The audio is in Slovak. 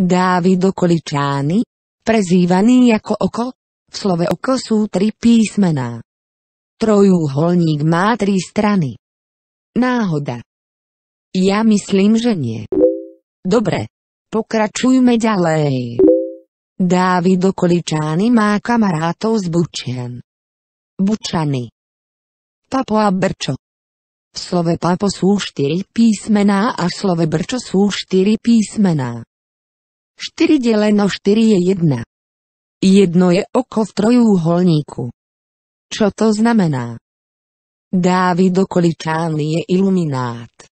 Dávid Okoličány, prezývaný ako oko, v slove oko sú tri písmená. Trojúholník má tri strany. Náhoda. Ja myslím, že nie. Dobre. Pokračujme ďalej. Dávid Okoličány má kamarátov z Bučian. Bučany. Papo a Brčo. V slove papo sú štyri písmená a v slove brčo sú štyri písmená. 4 deleno 4 je 1. Jedno je oko v trojuholníku. Čo to znamená? Dávid Okoličán je iluminát.